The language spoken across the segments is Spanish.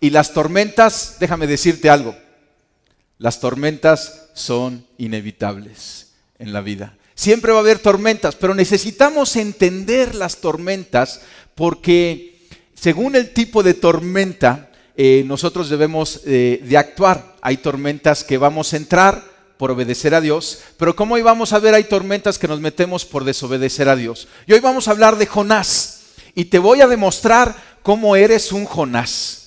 Y las tormentas, déjame decirte algo, las tormentas son inevitables en la vida. Siempre va a haber tormentas, pero necesitamos entender las tormentas porque según el tipo de tormenta, eh, nosotros debemos eh, de actuar. Hay tormentas que vamos a entrar por obedecer a Dios, pero como hoy vamos a ver, hay tormentas que nos metemos por desobedecer a Dios. Y hoy vamos a hablar de Jonás y te voy a demostrar cómo eres un Jonás.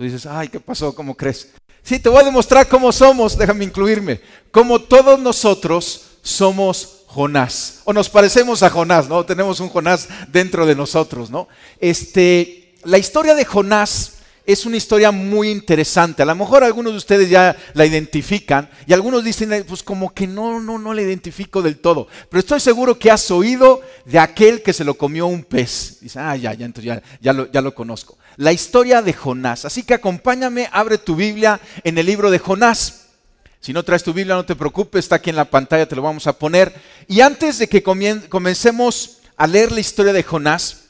Tú dices, ay, ¿qué pasó? ¿Cómo crees? Sí, te voy a demostrar cómo somos, déjame incluirme. Como todos nosotros somos Jonás, o nos parecemos a Jonás, ¿no? Tenemos un Jonás dentro de nosotros, ¿no? Este, la historia de Jonás es una historia muy interesante. A lo mejor algunos de ustedes ya la identifican y algunos dicen, pues como que no, no, no la identifico del todo. Pero estoy seguro que has oído de aquel que se lo comió un pez. Dice, ah, ya, ya, entonces ya, lo, ya lo conozco. La historia de Jonás. Así que acompáñame, abre tu Biblia en el libro de Jonás. Si no traes tu Biblia, no te preocupes, está aquí en la pantalla, te lo vamos a poner. Y antes de que comencemos a leer la historia de Jonás,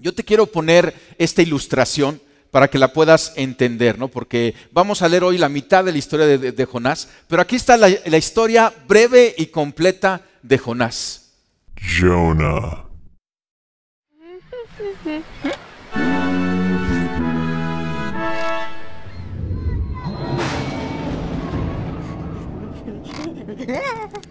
yo te quiero poner esta ilustración para que la puedas entender, ¿no? Porque vamos a leer hoy la mitad de la historia de, Jonás, pero aquí está la, historia breve y completa de Jonás. Jonah.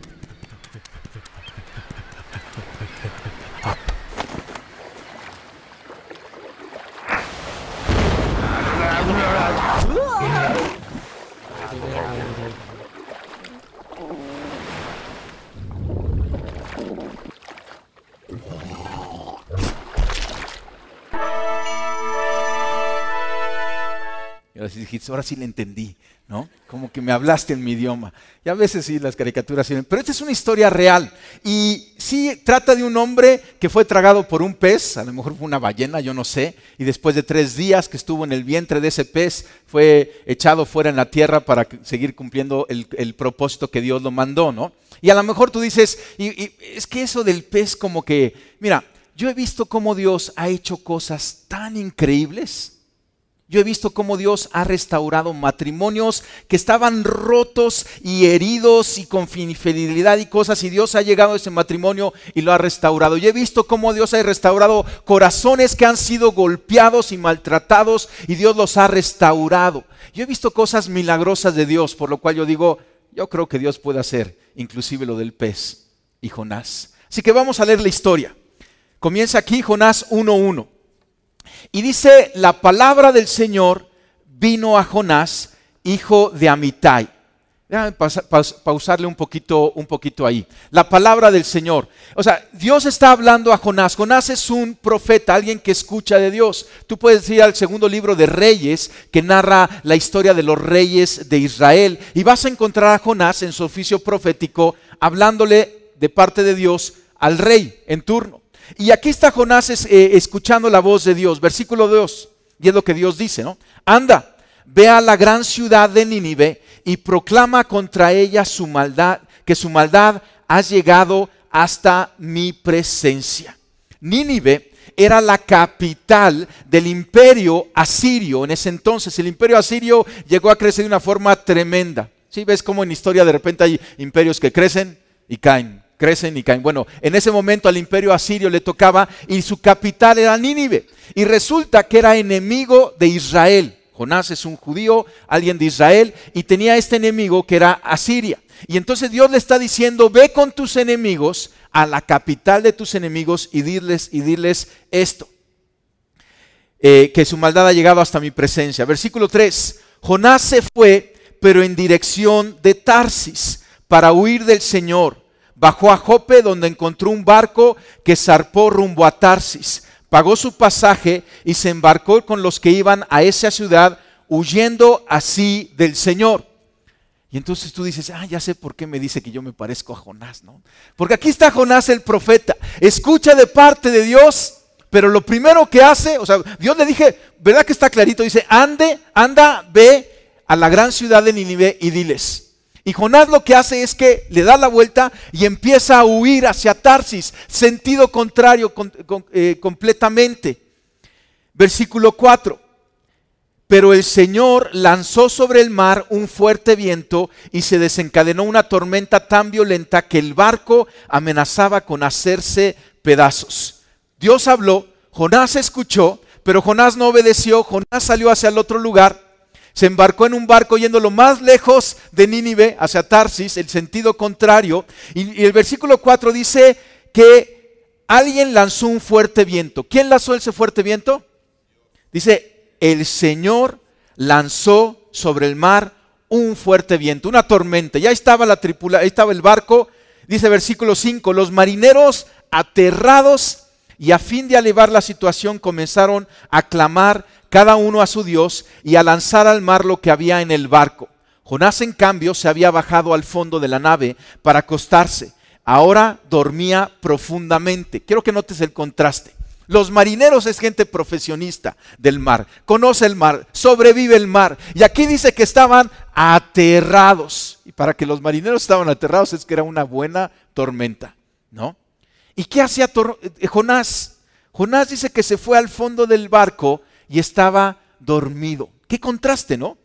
ahora sí le entendí, ¿no? Como que me hablaste en mi idioma. Y a veces sí, las caricaturas Pero esta es una historia real. Y sí trata de un hombre que fue tragado por un pez, a lo mejor fue una ballena, yo no sé. Y después de tres días que estuvo en el vientre de ese pez, fue echado fuera en la tierra para seguir cumpliendo el, propósito que Dios lo mandó, ¿no? Y a lo mejor tú dices, y, es que eso del pez como que, mira, yo he visto cómo Dios ha hecho cosas tan increíbles yo he visto cómo Dios ha restaurado matrimonios que estaban rotos y heridos y con infidelidad y cosas, y Dios ha llegado a ese matrimonio y lo ha restaurado. Yo he visto cómo Dios ha restaurado corazones que han sido golpeados y maltratados, y Dios los ha restaurado. Yo he visto cosas milagrosas de Dios, por lo cual yo digo, yo creo que Dios puede hacer inclusive lo del pez y Jonás. Así que vamos a leer la historia. Comienza aquí Jonás 1.1. Y dice, la palabra del Señor vino a Jonás, hijo de Amitai. Déjame pausarle un poquito, un poquito ahí. La palabra del Señor. O sea, Dios está hablando a Jonás. Jonás es un profeta, alguien que escucha de Dios. Tú puedes ir al segundo libro de Reyes, que narra la historia de los reyes de Israel, y vas a encontrar a Jonás en su oficio profético, hablándole de parte de Dios al rey en turno. Y aquí está Jonás eh, escuchando la voz de Dios, versículo 2, y es lo que Dios dice, ¿no? Anda, ve a la gran ciudad de Nínive y proclama contra ella su maldad, que su maldad ha llegado hasta mi presencia. Nínive era la capital del imperio asirio en ese entonces. El imperio asirio llegó a crecer de una forma tremenda. Si ves cómo en historia de repente hay imperios que crecen y caen, crecen y caen. Bueno, en ese momento al imperio asirio le tocaba y su capital era Nínive. Y resulta que era enemigo de Israel. Jonás es un judío, alguien de Israel, y tenía este enemigo que era Asiria. Y entonces Dios le está diciendo, ve con tus enemigos a la capital de tus enemigos y diles, y diles esto, eh, que su maldad ha llegado hasta mi presencia. Versículo 3, Jonás se fue, pero en dirección de Tarsis, para huir del Señor bajó a Jope donde encontró un barco que zarpó rumbo a Tarsis. Pagó su pasaje y se embarcó con los que iban a esa ciudad huyendo así del Señor. Y entonces tú dices, ah, ya sé por qué me dice que yo me parezco a Jonás, ¿no? Porque aquí está Jonás el profeta, escucha de parte de Dios, pero lo primero que hace, o sea, Dios le dije, ¿verdad que está clarito? Dice, ande, anda, ve a la gran ciudad de Ninive y diles. Y Jonás lo que hace es que le da la vuelta y empieza a huir hacia Tarsis, sentido contrario eh, completamente. Versículo 4. Pero el Señor lanzó sobre el mar un fuerte viento y se desencadenó una tormenta tan violenta que el barco amenazaba con hacerse pedazos. Dios habló, Jonás escuchó, pero Jonás no obedeció, Jonás salió hacia el otro lugar se embarcó en un barco yendo lo más lejos de Nínive hacia Tarsis, el sentido contrario. Y, el versículo 4 dice que alguien lanzó un fuerte viento. ¿Quién lanzó ese fuerte viento? Dice, el Señor lanzó sobre el mar un fuerte viento, una tormenta. Ya estaba la tripula, ahí estaba el barco. Dice versículo 5, los marineros aterrados y a fin de elevar la situación comenzaron a clamar cada uno a su Dios, y a lanzar al mar lo que había en el barco. Jonás, en cambio, se había bajado al fondo de la nave para acostarse. Ahora dormía profundamente. Quiero que notes el contraste. Los marineros es gente profesionista del mar, conoce el mar, sobrevive el mar. Y aquí dice que estaban aterrados. Y para que los marineros estaban aterrados es que era una buena tormenta, ¿no? ¿Y qué hacía eh, Jonás? Jonás dice que se fue al fondo del barco y estaba dormido. Qué contraste, ¿no?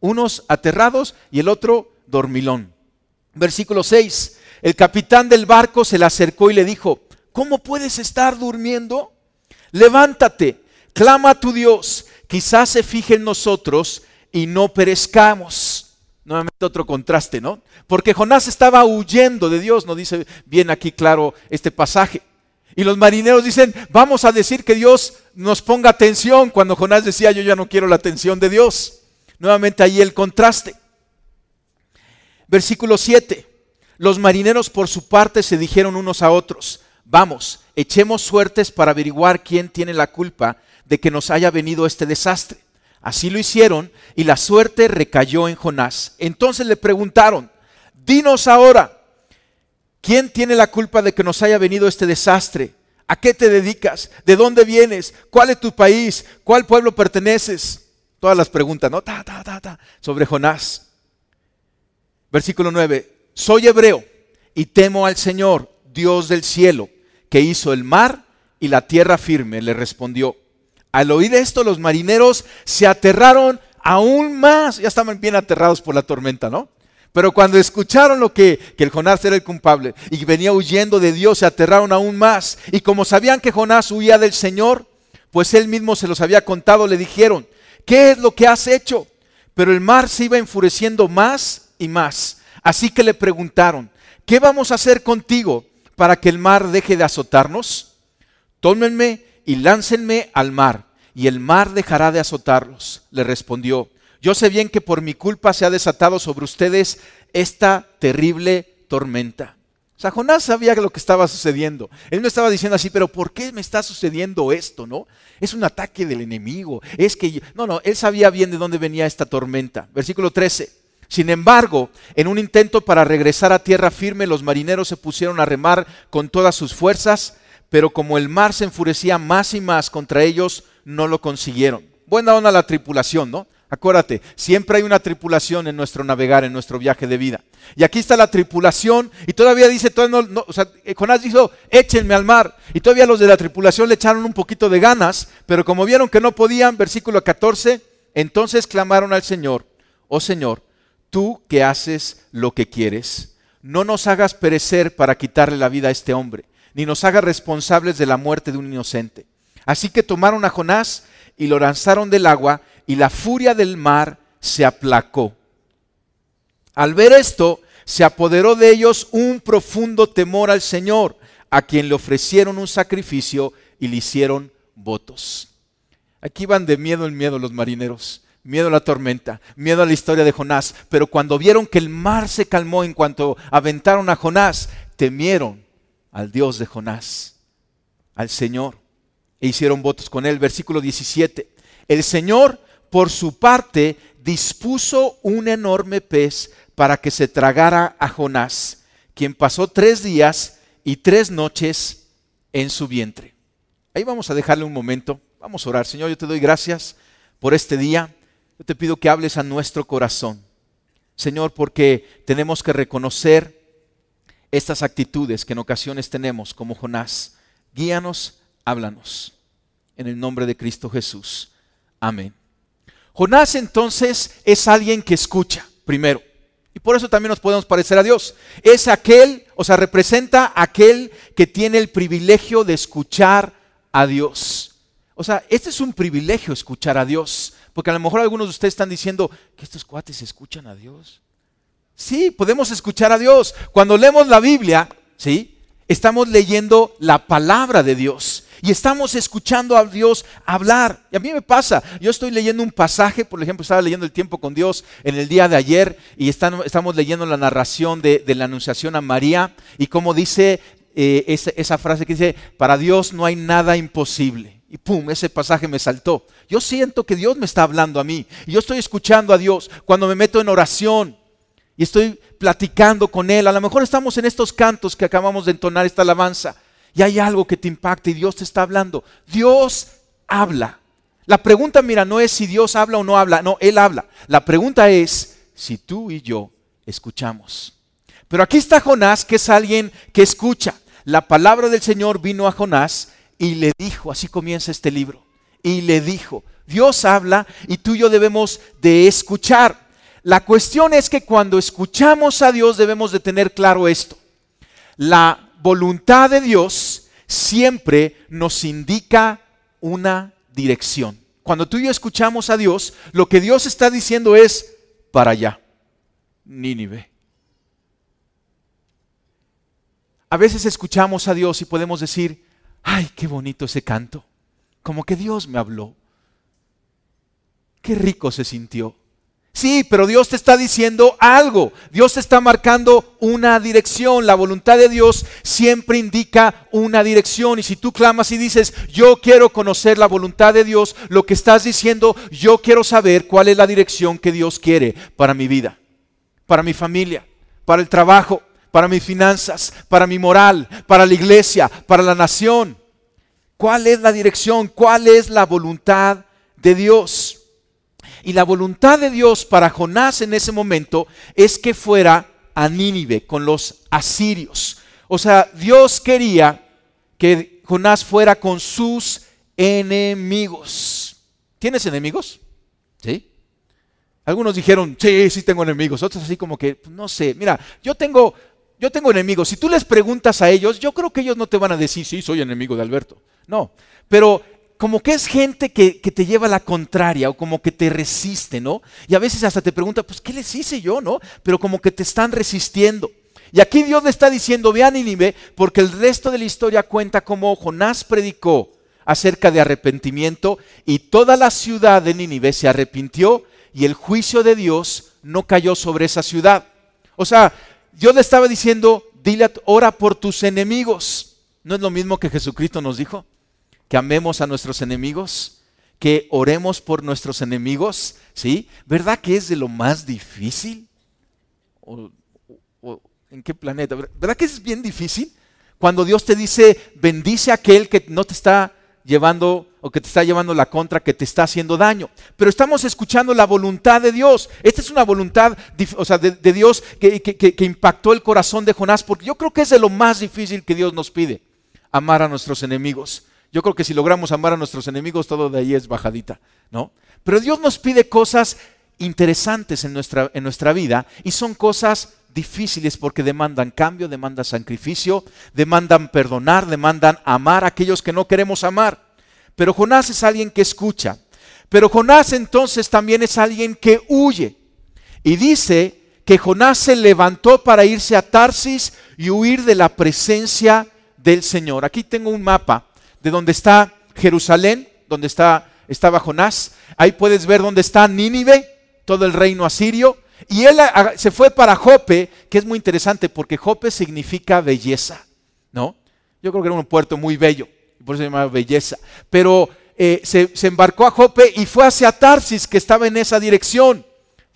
Unos aterrados y el otro dormilón. Versículo 6. El capitán del barco se le acercó y le dijo, ¿cómo puedes estar durmiendo? Levántate, clama a tu Dios, quizás se fije en nosotros y no perezcamos. Nuevamente otro contraste, ¿no? Porque Jonás estaba huyendo de Dios, no dice bien aquí claro este pasaje. Y los marineros dicen, vamos a decir que Dios nos ponga atención, cuando Jonás decía, yo ya no quiero la atención de Dios. Nuevamente ahí el contraste. Versículo 7. Los marineros por su parte se dijeron unos a otros, vamos, echemos suertes para averiguar quién tiene la culpa de que nos haya venido este desastre. Así lo hicieron y la suerte recayó en Jonás. Entonces le preguntaron, dinos ahora, ¿Quién tiene la culpa de que nos haya venido este desastre? ¿A qué te dedicas? ¿De dónde vienes? ¿Cuál es tu país? ¿Cuál pueblo perteneces? Todas las preguntas, ¿no? Ta, sobre Jonás. Versículo 9. Soy hebreo y temo al Señor, Dios del cielo, que hizo el mar y la tierra firme, le respondió. Al oír esto, los marineros se aterraron aún más. Ya estaban bien aterrados por la tormenta, ¿no? Pero cuando escucharon lo que, que el Jonás era el culpable y venía huyendo de Dios, se aterraron aún más. Y como sabían que Jonás huía del Señor, pues él mismo se los había contado, le dijeron, ¿qué es lo que has hecho? Pero el mar se iba enfureciendo más y más. Así que le preguntaron, ¿qué vamos a hacer contigo para que el mar deje de azotarnos? Tómenme y láncenme al mar, y el mar dejará de azotarlos, le respondió. Yo sé bien que por mi culpa se ha desatado sobre ustedes esta terrible tormenta. Sajonás sabía lo que estaba sucediendo. Él no estaba diciendo así, pero ¿por qué me está sucediendo esto? ¿No? Es un ataque del enemigo. Es que no, no, él sabía bien de dónde venía esta tormenta. Versículo 13. Sin embargo, en un intento para regresar a tierra firme, los marineros se pusieron a remar con todas sus fuerzas, pero como el mar se enfurecía más y más contra ellos, no lo consiguieron. Buena onda la tripulación, ¿no? Acuérdate, siempre hay una tripulación en nuestro navegar, en nuestro viaje de vida. Y aquí está la tripulación, y todavía dice, eh, Jonás dijo, échenme al mar. Y todavía los de la tripulación le echaron un poquito de ganas, pero como vieron que no podían, versículo 14, entonces clamaron al Señor, oh Señor, tú que haces lo que quieres, no nos hagas perecer para quitarle la vida a este hombre, ni nos hagas responsables de la muerte de un inocente. Así que tomaron a Jonás y lo lanzaron del agua y la furia del mar se aplacó. Al ver esto, se apoderó de ellos un profundo temor al Señor, a quien le ofrecieron un sacrificio y le hicieron votos. Aquí van de miedo en miedo los marineros, miedo a la tormenta, miedo a la historia de Jonás, pero cuando vieron que el mar se calmó en cuanto aventaron a Jonás, temieron al Dios de Jonás, al Señor, e hicieron votos con él. Versículo 17. El Señor por su parte, dispuso un enorme pez para que se tragara a Jonás, quien pasó tres días y tres noches en su vientre. Ahí vamos a dejarle un momento. Vamos a orar. Señor, yo te doy gracias por este día. Yo te pido que hables a nuestro corazón. Señor, porque tenemos que reconocer estas actitudes que en ocasiones tenemos como Jonás. Guíanos, háblanos. En el nombre de Cristo Jesús. Amén. Jonás entonces es alguien que escucha primero. Y por eso también nos podemos parecer a Dios. Es aquel, o sea, representa aquel que tiene el privilegio de escuchar a Dios. O sea, este es un privilegio escuchar a Dios. Porque a lo mejor algunos de ustedes están diciendo que estos cuates escuchan a Dios. Sí, podemos escuchar a Dios. Cuando leemos la Biblia, ¿sí? Estamos leyendo la palabra de Dios y estamos escuchando a Dios hablar. Y a mí me pasa, yo estoy leyendo un pasaje, por ejemplo, estaba leyendo El tiempo con Dios en el día de ayer y estamos leyendo la narración de, la anunciación a María y cómo dice eh, esa, esa frase que dice, para Dios no hay nada imposible. Y pum, ese pasaje me saltó. Yo siento que Dios me está hablando a mí. Y yo estoy escuchando a Dios cuando me meto en oración y estoy platicando con Él. A lo mejor estamos en estos cantos que acabamos de entonar esta alabanza y hay algo que te impacta y Dios te está hablando. Dios habla. La pregunta, mira, no es si Dios habla o no habla, no, Él habla. La pregunta es si tú y yo escuchamos. Pero aquí está Jonás, que es alguien que escucha. La palabra del Señor vino a Jonás y le dijo, así comienza este libro, y le dijo, Dios habla y tú y yo debemos de escuchar. La cuestión es que cuando escuchamos a Dios debemos de tener claro esto. La voluntad de Dios siempre nos indica una dirección. Cuando tú y yo escuchamos a Dios, lo que Dios está diciendo es para allá, Nínive. A veces escuchamos a Dios y podemos decir, ay, qué bonito ese canto, como que Dios me habló, qué rico se sintió. Sí, pero Dios te está diciendo algo. Dios te está marcando una dirección. La voluntad de Dios siempre indica una dirección. Y si tú clamas y dices, yo quiero conocer la voluntad de Dios, lo que estás diciendo, yo quiero saber cuál es la dirección que Dios quiere para mi vida, para mi familia, para el trabajo, para mis finanzas, para mi moral, para la iglesia, para la nación. ¿Cuál es la dirección? ¿Cuál es la voluntad de Dios? Y la voluntad de Dios para Jonás en ese momento es que fuera a Nínive con los asirios. O sea, Dios quería que Jonás fuera con sus enemigos. ¿Tienes enemigos? ¿Sí? Algunos dijeron, sí, sí tengo enemigos. Otros así como que, no sé, mira, yo tengo, yo tengo enemigos. Si tú les preguntas a ellos, yo creo que ellos no te van a decir, sí, soy enemigo de Alberto. No, pero como que es gente que, te lleva a la contraria o como que te resiste, ¿no? Y a veces hasta te pregunta, pues, ¿qué les hice yo, no? Pero como que te están resistiendo. Y aquí Dios le está diciendo, ve a Nínive, porque el resto de la historia cuenta cómo Jonás predicó acerca de arrepentimiento y toda la ciudad de Nínive se arrepintió y el juicio de Dios no cayó sobre esa ciudad. O sea, Dios le estaba diciendo, dile, ora por tus enemigos. ¿No es lo mismo que Jesucristo nos dijo? que amemos a nuestros enemigos, que oremos por nuestros enemigos, ¿sí? ¿Verdad que es de lo más difícil? ¿O, en qué planeta? ¿Verdad que es bien difícil? Cuando Dios te dice, bendice a aquel que no te está llevando o que te está llevando la contra, que te está haciendo daño. Pero estamos escuchando la voluntad de Dios. Esta es una voluntad o sea, de, Dios que, que, impactó el corazón de Jonás, porque yo creo que es de lo más difícil que Dios nos pide, amar a nuestros enemigos. Yo creo que si logramos amar a nuestros enemigos, todo de ahí es bajadita, ¿no? Pero Dios nos pide cosas interesantes en nuestra, en nuestra vida y son cosas difíciles porque demandan cambio, demandan sacrificio, demandan perdonar, demandan amar a aquellos que no queremos amar. Pero Jonás es alguien que escucha. Pero Jonás entonces también es alguien que huye. Y dice que Jonás se levantó para irse a Tarsis y huir de la presencia del Señor. Aquí tengo un mapa de donde está Jerusalén, donde está, estaba Jonás. Ahí puedes ver dónde está Nínive, todo el reino asirio. Y él se fue para Jope, que es muy interesante porque Jope significa belleza, ¿no? Yo creo que era un puerto muy bello, por eso se llamaba belleza. Pero eh, se, se embarcó a Jope y fue hacia Tarsis, que estaba en esa dirección.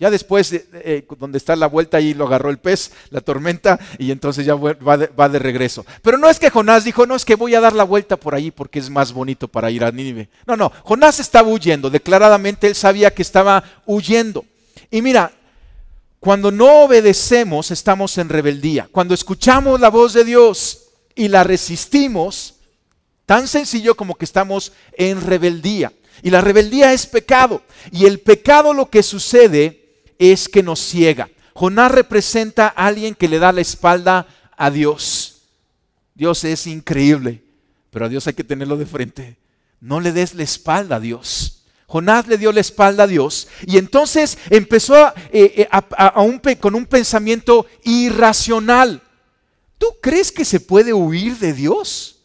Ya después, eh, eh, donde está la vuelta, ahí lo agarró el pez, la tormenta, y entonces ya va de, regreso. Pero no es que Jonás dijo, no, es que voy a dar la vuelta por ahí porque es más bonito para ir a Nínive. No, no, Jonás estaba huyendo, declaradamente él sabía que estaba huyendo. Y mira, cuando no obedecemos, estamos en rebeldía. Cuando escuchamos la voz de Dios y la resistimos, tan sencillo como que estamos en rebeldía. Y la rebeldía es pecado. Y el pecado lo que sucede es que nos ciega. Jonás representa a alguien que le da la espalda a Dios. Dios es increíble, pero a Dios hay que tenerlo de frente. No le des la espalda a Dios. Jonás le dio la espalda a Dios y entonces empezó eh, eh, con un pensamiento irracional. ¿Tú crees que se puede huir de Dios?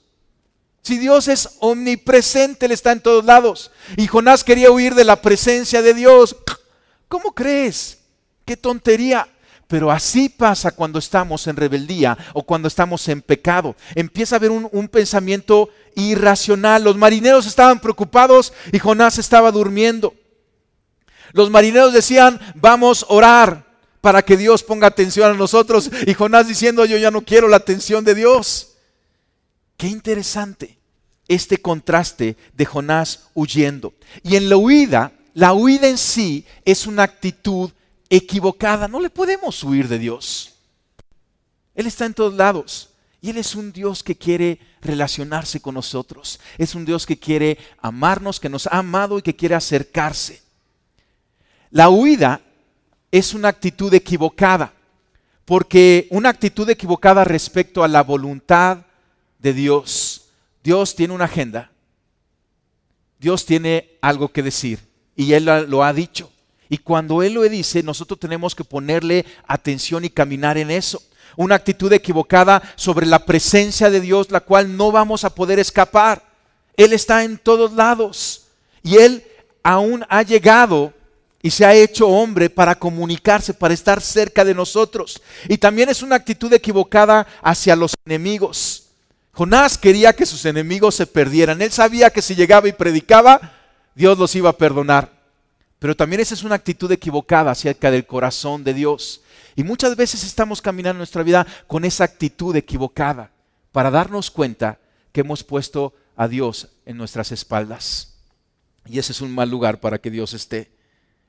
Si Dios es omnipresente, Él está en todos lados. Y Jonás quería huir de la presencia de Dios. ¿Cómo crees? ¡Qué tontería! Pero así pasa cuando estamos en rebeldía o cuando estamos en pecado. Empieza a haber un, pensamiento irracional. Los marineros estaban preocupados y Jonás estaba durmiendo. Los marineros decían, vamos a orar para que Dios ponga atención a nosotros. Y Jonás diciendo, yo ya no quiero la atención de Dios. Qué interesante este contraste de Jonás huyendo. Y en la huida, la huida en sí es una actitud equivocada. No le podemos huir de Dios. Él está en todos lados. Y Él es un Dios que quiere relacionarse con nosotros. Es un Dios que quiere amarnos, que nos ha amado y que quiere acercarse. La huida es una actitud equivocada, porque una actitud equivocada respecto a la voluntad de Dios. Dios tiene una agenda. Dios tiene algo que decir y Él lo ha dicho. Y cuando Él lo dice, nosotros tenemos que ponerle atención y caminar en eso. Una actitud equivocada sobre la presencia de Dios, la cual no vamos a poder escapar. Él está en todos lados. Y Él aún ha llegado y se ha hecho hombre para comunicarse, para estar cerca de nosotros. Y también es una actitud equivocada hacia los enemigos. Jonás quería que sus enemigos se perdieran. Él sabía que si llegaba y predicaba, Dios los iba a perdonar. Pero también esa es una actitud equivocada acerca del corazón de Dios. Y muchas veces estamos caminando nuestra vida con esa actitud equivocada para darnos cuenta que hemos puesto a Dios en nuestras espaldas. Y ese es un mal lugar para que Dios esté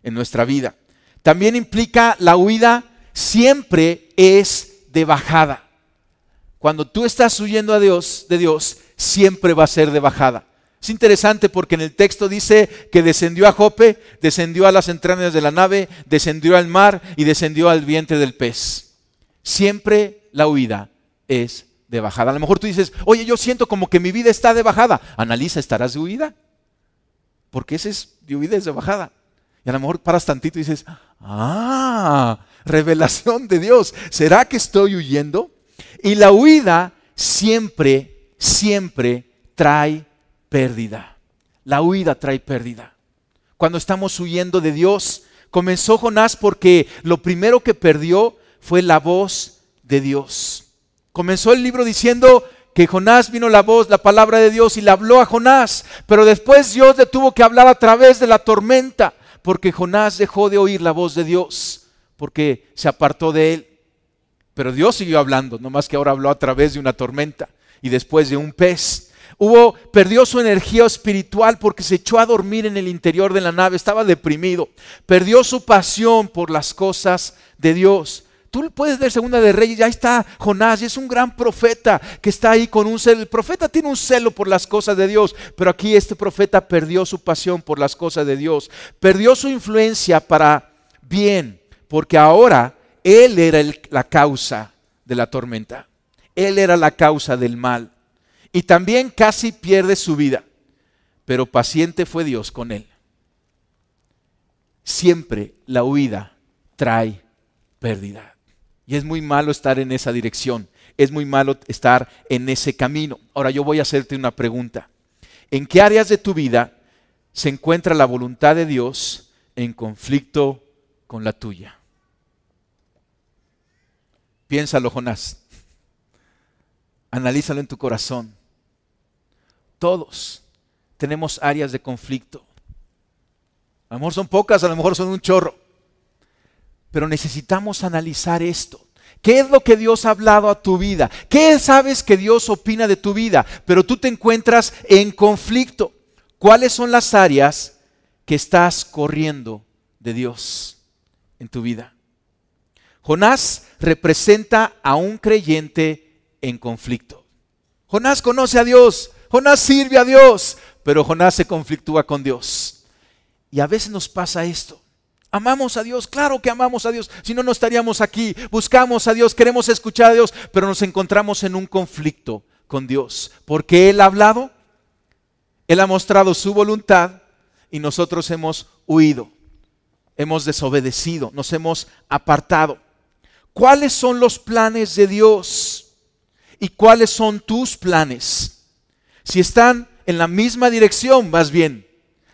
en nuestra vida. También implica la huida siempre es de bajada. Cuando tú estás huyendo a Dios, de Dios, siempre va a ser de bajada. Es interesante porque en el texto dice que descendió a Jope, descendió a las entrañas de la nave, descendió al mar y descendió al vientre del pez. Siempre la huida es de bajada. A lo mejor tú dices, oye, yo siento como que mi vida está de bajada. Analiza, ¿estarás de huida? Porque esa es de huida, es de bajada. Y a lo mejor paras tantito y dices, ah, revelación de Dios. ¿Será que estoy huyendo? Y la huida siempre, siempre trae pérdida. La huida trae pérdida. Cuando estamos huyendo de Dios, comenzó Jonás porque lo primero que perdió fue la voz de Dios. Comenzó el libro diciendo que Jonás vino la voz, la palabra de Dios y le habló a Jonás, pero después Dios le tuvo que hablar a través de la tormenta, porque Jonás dejó de oír la voz de Dios, porque se apartó de él. Pero Dios siguió hablando, no más que ahora habló a través de una tormenta y después de un pez. Hubo, perdió su energía espiritual porque se echó a dormir en el interior de la nave, estaba deprimido. Perdió su pasión por las cosas de Dios. Tú puedes ver Segunda de Reyes, ya está Jonás, y es un gran profeta que está ahí con un celo. El profeta tiene un celo por las cosas de Dios, pero aquí este profeta perdió su pasión por las cosas de Dios, perdió su influencia para bien, porque ahora él era la causa de la tormenta, él era la causa del mal y también casi pierde su vida, pero paciente fue Dios con él. Siempre la huida trae pérdida. Y es muy malo estar en esa dirección, es muy malo estar en ese camino. Ahora yo voy a hacerte una pregunta. ¿En qué áreas de tu vida se encuentra la voluntad de Dios en conflicto con la tuya? Piénsalo, Jonás. Analízalo en tu corazón. Todos tenemos áreas de conflicto. A lo mejor son pocas, a lo mejor son un chorro. Pero necesitamos analizar esto. ¿Qué es lo que Dios ha hablado a tu vida? ¿Qué sabes que Dios opina de tu vida? Pero tú te encuentras en conflicto. ¿Cuáles son las áreas que estás corriendo de Dios en tu vida? Jonás representa a un creyente en conflicto. Jonás conoce a Dios, Jonás sirve a Dios, pero Jonás se conflictúa con Dios. Y a veces nos pasa esto. Amamos a Dios, claro que amamos a Dios, si no, no estaríamos aquí. Buscamos a Dios, queremos escuchar a Dios, pero nos encontramos en un conflicto con Dios, porque Él ha hablado, Él ha mostrado su voluntad y nosotros hemos huido, hemos desobedecido, nos hemos apartado. ¿Cuáles son los planes de Dios? ¿Y cuáles son tus planes? si están en la misma dirección, más bien.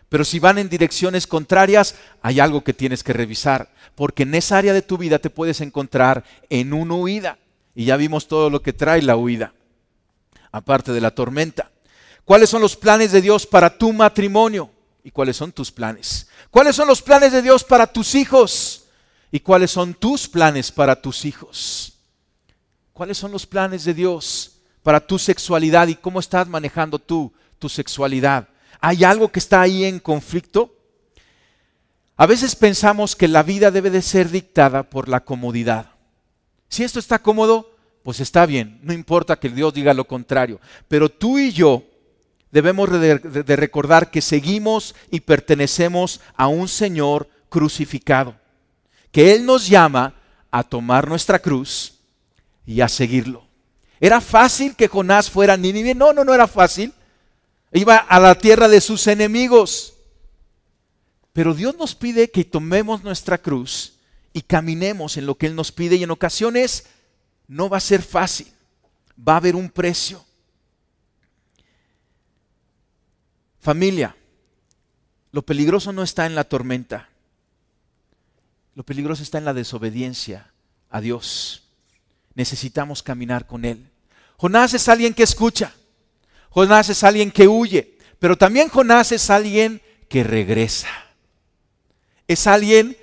Pero si van en direcciones contrarias, hay algo que tienes que revisar, porque en esa área de tu vida te puedes encontrar en una huida. Y ya vimos todo lo que trae la huida, aparte de la tormenta. ¿Cuáles son los planes de Dios para tu matrimonio? ¿Y cuáles son tus planes? ¿Cuáles son los planes de Dios para tus hijos? ¿Y cuáles son tus planes para tus hijos? ¿Cuáles son los planes de Dios para tu sexualidad y cómo estás manejando tú tu sexualidad. ¿Hay algo que está ahí en conflicto? A veces pensamos que la vida debe de ser dictada por la comodidad. Si esto está cómodo, pues está bien, no importa que Dios diga lo contrario. Pero tú y yo debemos de recordar que seguimos y pertenecemos a un Señor crucificado, que Él nos llama a tomar nuestra cruz y a seguirlo. ¿Era fácil que Jonás fuera a Nínive? No, no, no era fácil. Iba a la tierra de sus enemigos. Pero Dios nos pide que tomemos nuestra cruz y caminemos en lo que Él nos pide y en ocasiones no va a ser fácil. Va a haber un precio. Familia, lo peligroso no está en la tormenta. Lo peligroso está en la desobediencia a Dios. Necesitamos caminar con Él. Jonás es alguien que escucha, Jonás es alguien que huye, pero también Jonás es alguien que regresa. Es alguien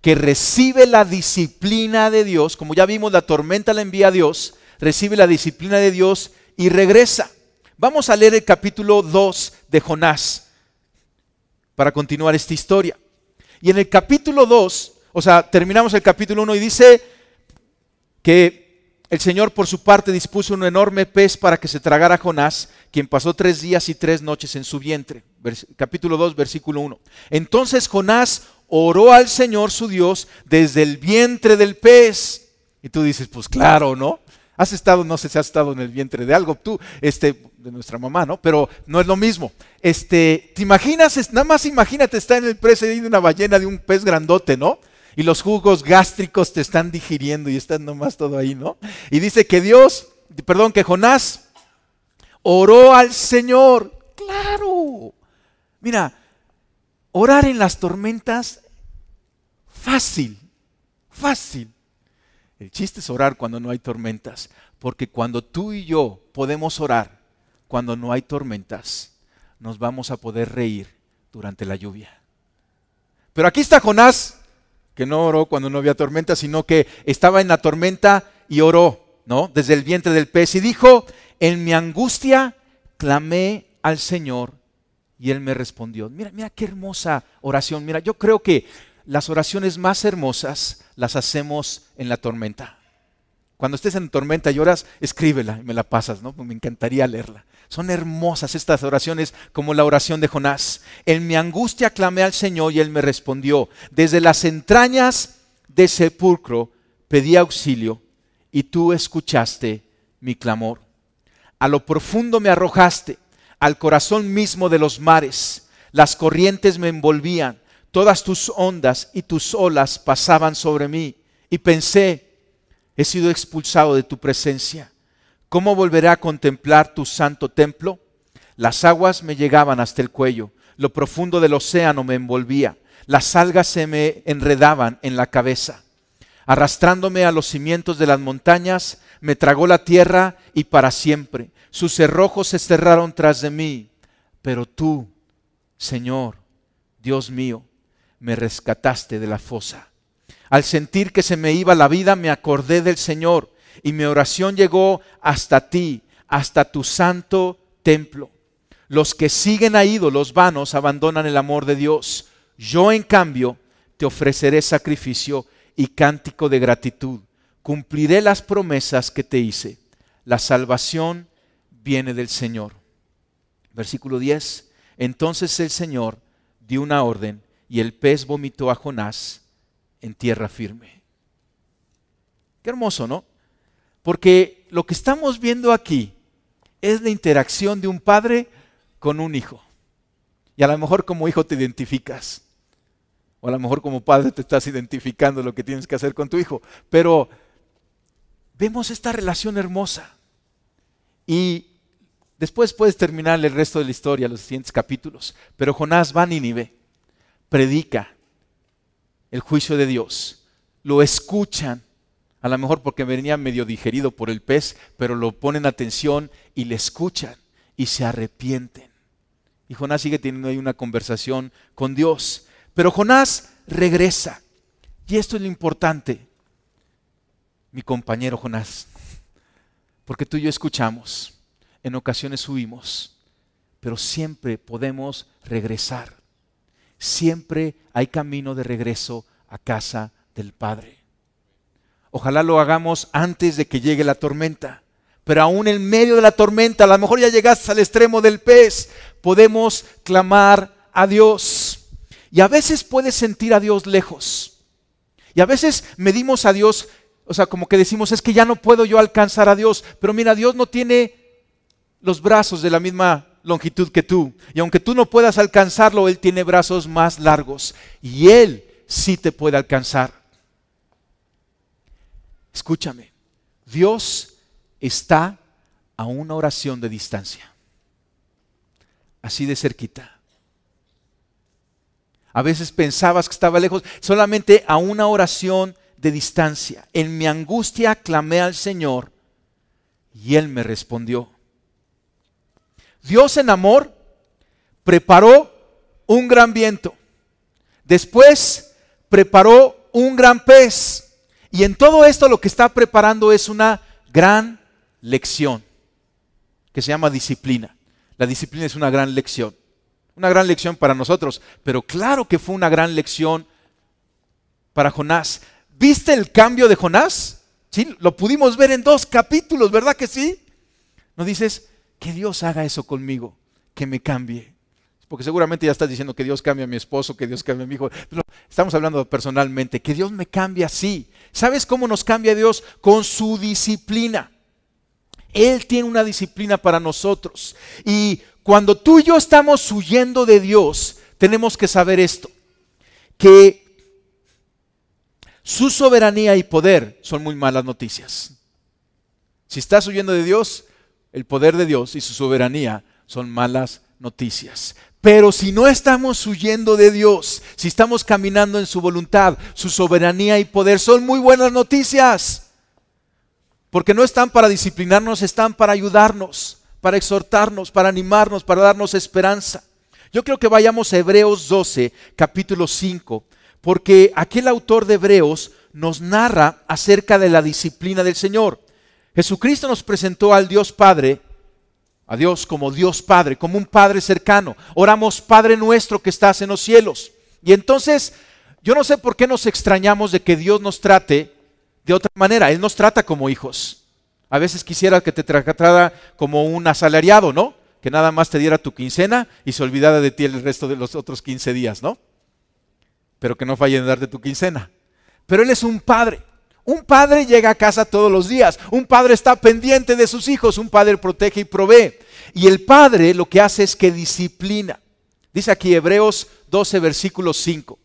que recibe la disciplina de Dios, como ya vimos, la tormenta la envía a Dios, recibe la disciplina de Dios y regresa. Vamos a leer el capítulo 2 de Jonás para continuar esta historia. Y en el capítulo 2, o sea, terminamos el capítulo 1 y dice que el Señor por su parte dispuso un enorme pez para que se tragara a Jonás, quien pasó tres días y tres noches en su vientre. capítulo 2, versículo 1. Entonces Jonás oró al Señor su Dios desde el vientre del pez. Y tú dices, pues claro, ¿no? Has estado, no sé si has estado en el vientre de algo, tú, este, de nuestra mamá, ¿no? Pero no es lo mismo. Este, te imaginas, nada más imagínate estar en el pez de una ballena, de un pez grandote, ¿no? y los jugos gástricos te están digiriendo y están nomás todo ahí, ¿no? Y dice que Dios, perdón, que Jonás oró al Señor. Claro. Mira, orar en las tormentas, fácil, fácil. El chiste es orar cuando no hay tormentas, porque cuando tú y yo podemos orar, cuando no hay tormentas, nos vamos a poder reír durante la lluvia. Pero aquí está Jonás que no oró cuando no había tormenta, sino que estaba en la tormenta y oró, ¿no? Desde el vientre del pez y dijo, en mi angustia clamé al Señor y Él me respondió. Mira, mira qué hermosa oración. Mira, yo creo que las oraciones más hermosas las hacemos en la tormenta. Cuando estés en tormenta y oras, escríbela y me la pasas, ¿no? Pues me encantaría leerla. Son hermosas estas oraciones como la oración de Jonás. En mi angustia clamé al Señor y Él me respondió. Desde las entrañas de sepulcro pedí auxilio y tú escuchaste mi clamor. A lo profundo me arrojaste, al corazón mismo de los mares. Las corrientes me envolvían, todas tus ondas y tus olas pasaban sobre mí. Y pensé, he sido expulsado de tu presencia ¿Cómo volveré a contemplar tu santo templo? Las aguas me llegaban hasta el cuello, lo profundo del océano me envolvía, las algas se me enredaban en la cabeza. Arrastrándome a los cimientos de las montañas, me tragó la tierra y para siempre. Sus cerrojos se cerraron tras de mí. Pero tú, Señor, Dios mío, me rescataste de la fosa. Al sentir que se me iba la vida, me acordé del Señor y mi oración llegó hasta ti, hasta tu santo templo. Los que siguen a ídolos vanos abandonan el amor de Dios. Yo, en cambio, te ofreceré sacrificio y cántico de gratitud. Cumpliré las promesas que te hice. La salvación viene del Señor. Versículo 10. Entonces el Señor dio una orden y el pez vomitó a Jonás en tierra firme. Qué hermoso, ¿no? Porque lo que estamos viendo aquí es la interacción de un padre con un hijo. Y a lo mejor como hijo te identificas. O a lo mejor como padre te estás identificando lo que tienes que hacer con tu hijo. Pero vemos esta relación hermosa. Y después puedes terminar el resto de la historia, los siguientes capítulos. Pero Jonás va a Nínive, predica el juicio de Dios. Lo escuchan a lo mejor porque venía medio digerido por el pez, pero lo ponen atención y le escuchan y se arrepienten. Y Jonás sigue teniendo ahí una conversación con Dios. Pero Jonás regresa. Y esto es lo importante, mi compañero Jonás. Porque tú y yo escuchamos, en ocasiones subimos, pero siempre podemos regresar. Siempre hay camino de regreso a casa del Padre. Ojalá lo hagamos antes de que llegue la tormenta. Pero aún en medio de la tormenta, a lo mejor ya llegaste al extremo del pez, podemos clamar a Dios. Y a veces puedes sentir a Dios lejos. Y a veces medimos a Dios, o sea, como que decimos, es que ya no puedo yo alcanzar a Dios. Pero mira, Dios no tiene los brazos de la misma longitud que tú. Y aunque tú no puedas alcanzarlo, Él tiene brazos más largos. Y Él sí te puede alcanzar. Escúchame, Dios está a una oración de distancia, así de cerquita. A veces pensabas que estaba lejos, solamente a una oración de distancia. En mi angustia clamé al Señor y Él me respondió. Dios en amor preparó un gran viento. Después preparó un gran pez. Y en todo esto lo que está preparando es una gran lección, que se llama disciplina. La disciplina es una gran lección, una gran lección para nosotros, pero claro que fue una gran lección para Jonás. ¿Viste el cambio de Jonás? Sí, lo pudimos ver en dos capítulos, ¿verdad que sí? No dices, que Dios haga eso conmigo, que me cambie porque seguramente ya estás diciendo que Dios cambia a mi esposo, que Dios cambia a mi hijo. estamos hablando personalmente, que Dios me cambia así. ¿Sabes cómo nos cambia Dios? Con su disciplina. Él tiene una disciplina para nosotros. Y cuando tú y yo estamos huyendo de Dios, tenemos que saber esto, que su soberanía y poder son muy malas noticias. Si estás huyendo de Dios, el poder de Dios y su soberanía son malas noticias. Pero si no estamos huyendo de Dios, si estamos caminando en su voluntad, su soberanía y poder, son muy buenas noticias. Porque no están para disciplinarnos, están para ayudarnos, para exhortarnos, para animarnos, para darnos esperanza. Yo creo que vayamos a Hebreos 12, capítulo 5, porque aquel autor de Hebreos nos narra acerca de la disciplina del Señor. Jesucristo nos presentó al Dios Padre a Dios como Dios Padre, como un Padre cercano. Oramos, Padre nuestro que estás en los cielos. Y entonces, yo no sé por qué nos extrañamos de que Dios nos trate de otra manera. Él nos trata como hijos. A veces quisiera que te tratara como un asalariado, ¿no? Que nada más te diera tu quincena y se olvidara de ti el resto de los otros 15 días, ¿no? Pero que no falle en darte tu quincena. Pero Él es un Padre. Un padre llega a casa todos los días, un padre está pendiente de sus hijos, un padre protege y provee. Y el padre lo que hace es que disciplina. Dice aquí Hebreos 12, versículo 5.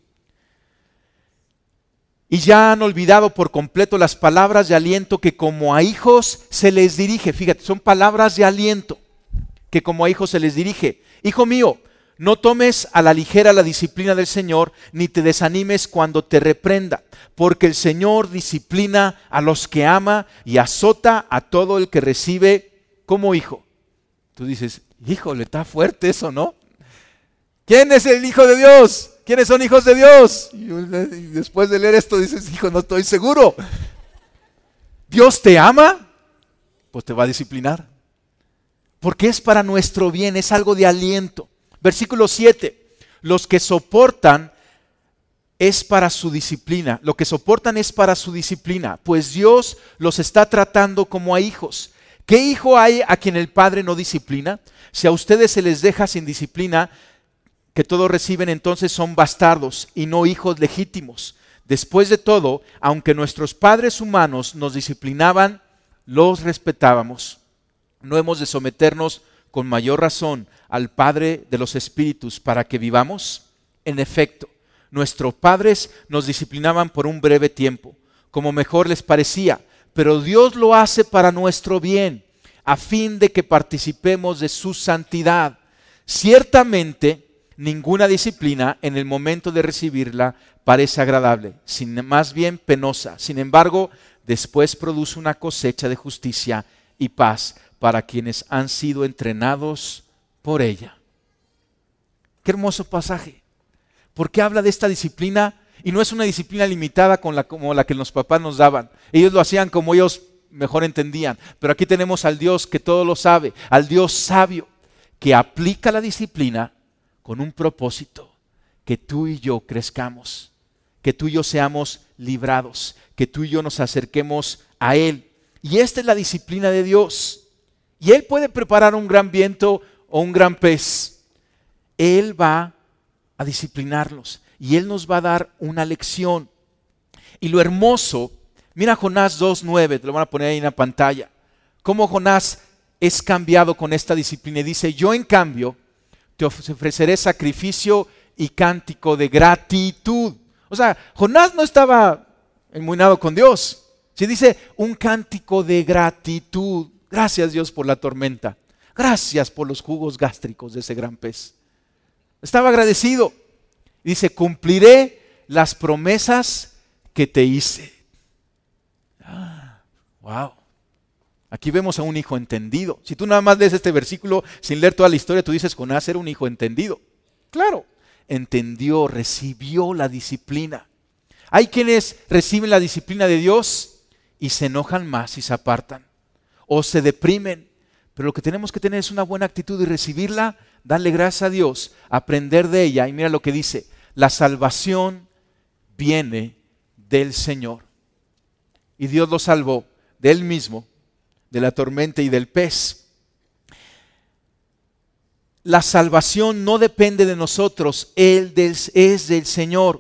Y ya han olvidado por completo las palabras de aliento que como a hijos se les dirige. Fíjate, son palabras de aliento que como a hijos se les dirige. Hijo mío, no tomes a la ligera la disciplina del Señor, ni te desanimes cuando te reprenda, porque el Señor disciplina a los que ama y azota a todo el que recibe como hijo. Tú dices, hijo, le está fuerte eso, ¿no? ¿Quién es el Hijo de Dios? ¿Quiénes son hijos de Dios? Y después de leer esto dices, hijo, no estoy seguro. ¿Dios te ama? Pues te va a disciplinar. Porque es para nuestro bien, es algo de aliento. Versículo 7. Los que soportan es para su disciplina. Lo que soportan es para su disciplina, pues Dios los está tratando como a hijos. ¿Qué hijo hay a quien el Padre no disciplina? Si a ustedes se les deja sin disciplina, que todos reciben entonces son bastardos y no hijos legítimos. Después de todo, aunque nuestros padres humanos nos disciplinaban, los respetábamos. No hemos de someternos con mayor razón al Padre de los Espíritus para que vivamos? En efecto, nuestros padres nos disciplinaban por un breve tiempo, como mejor les parecía, pero Dios lo hace para nuestro bien, a fin de que participemos de su santidad. Ciertamente, ninguna disciplina en el momento de recibirla parece agradable, sino más bien penosa. Sin embargo, después produce una cosecha de justicia y paz para quienes han sido entrenados por ella. Qué hermoso pasaje. Porque habla de esta disciplina y no es una disciplina limitada con la, como la que los papás nos daban. Ellos lo hacían como ellos mejor entendían. Pero aquí tenemos al Dios que todo lo sabe, al Dios sabio, que aplica la disciplina con un propósito, que tú y yo crezcamos, que tú y yo seamos librados, que tú y yo nos acerquemos a Él. Y esta es la disciplina de Dios. Y Él puede preparar un gran viento o un gran pez. Él va a disciplinarlos y Él nos va a dar una lección. Y lo hermoso, mira Jonás 2.9, te lo van a poner ahí en la pantalla, cómo Jonás es cambiado con esta disciplina. Y dice, yo en cambio te ofreceré sacrificio y cántico de gratitud. O sea, Jonás no estaba enmuinado con Dios. Se dice un cántico de gratitud. Gracias Dios por la tormenta. Gracias por los jugos gástricos de ese gran pez. Estaba agradecido. Dice, cumpliré las promesas que te hice. Ah, wow. Aquí vemos a un hijo entendido. Si tú nada más lees este versículo sin leer toda la historia, tú dices, con hacer un hijo entendido. Claro, entendió, recibió la disciplina. Hay quienes reciben la disciplina de Dios y se enojan más y se apartan o se deprimen. Pero lo que tenemos que tener es una buena actitud y recibirla, darle gracias a Dios, aprender de ella. Y mira lo que dice, la salvación viene del Señor. Y Dios lo salvó de él mismo, de la tormenta y del pez. La salvación no depende de nosotros, Él es del Señor.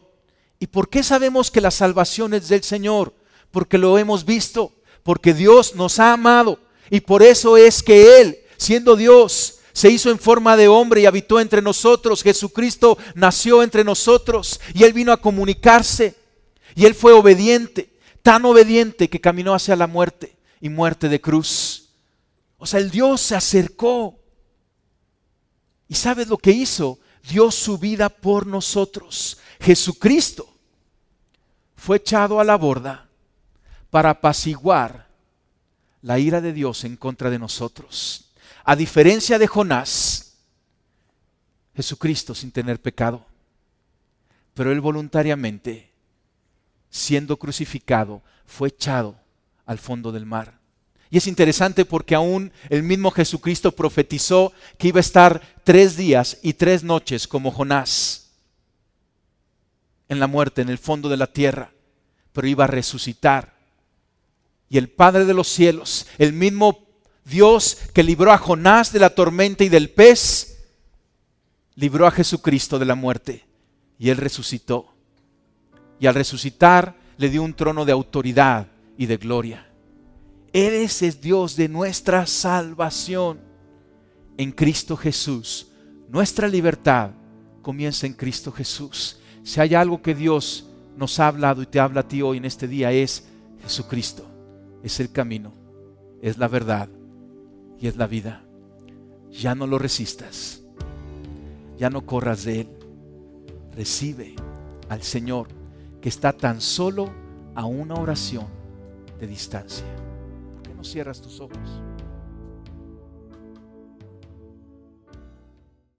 ¿Y por qué sabemos que la salvación es del Señor? Porque lo hemos visto porque Dios nos ha amado y por eso es que Él, siendo Dios, se hizo en forma de hombre y habitó entre nosotros. Jesucristo nació entre nosotros y Él vino a comunicarse y Él fue obediente, tan obediente que caminó hacia la muerte y muerte de cruz. O sea, el Dios se acercó. ¿Y sabes lo que hizo? Dio su vida por nosotros. Jesucristo fue echado a la borda para apaciguar la ira de Dios en contra de nosotros. A diferencia de Jonás, Jesucristo sin tener pecado, pero él voluntariamente, siendo crucificado, fue echado al fondo del mar. Y es interesante porque aún el mismo Jesucristo profetizó que iba a estar tres días y tres noches como Jonás en la muerte, en el fondo de la tierra, pero iba a resucitar y el Padre de los cielos, el mismo Dios que libró a Jonás de la tormenta y del pez, libró a Jesucristo de la muerte. Y él resucitó. Y al resucitar le dio un trono de autoridad y de gloria. Eres el Dios de nuestra salvación. En Cristo Jesús, nuestra libertad comienza en Cristo Jesús. Si hay algo que Dios nos ha hablado y te habla a ti hoy en este día es Jesucristo es el camino, es la verdad y es la vida. Ya no lo resistas, ya no corras de Él. Recibe al Señor que está tan solo a una oración de distancia. ¿Por qué no cierras tus ojos?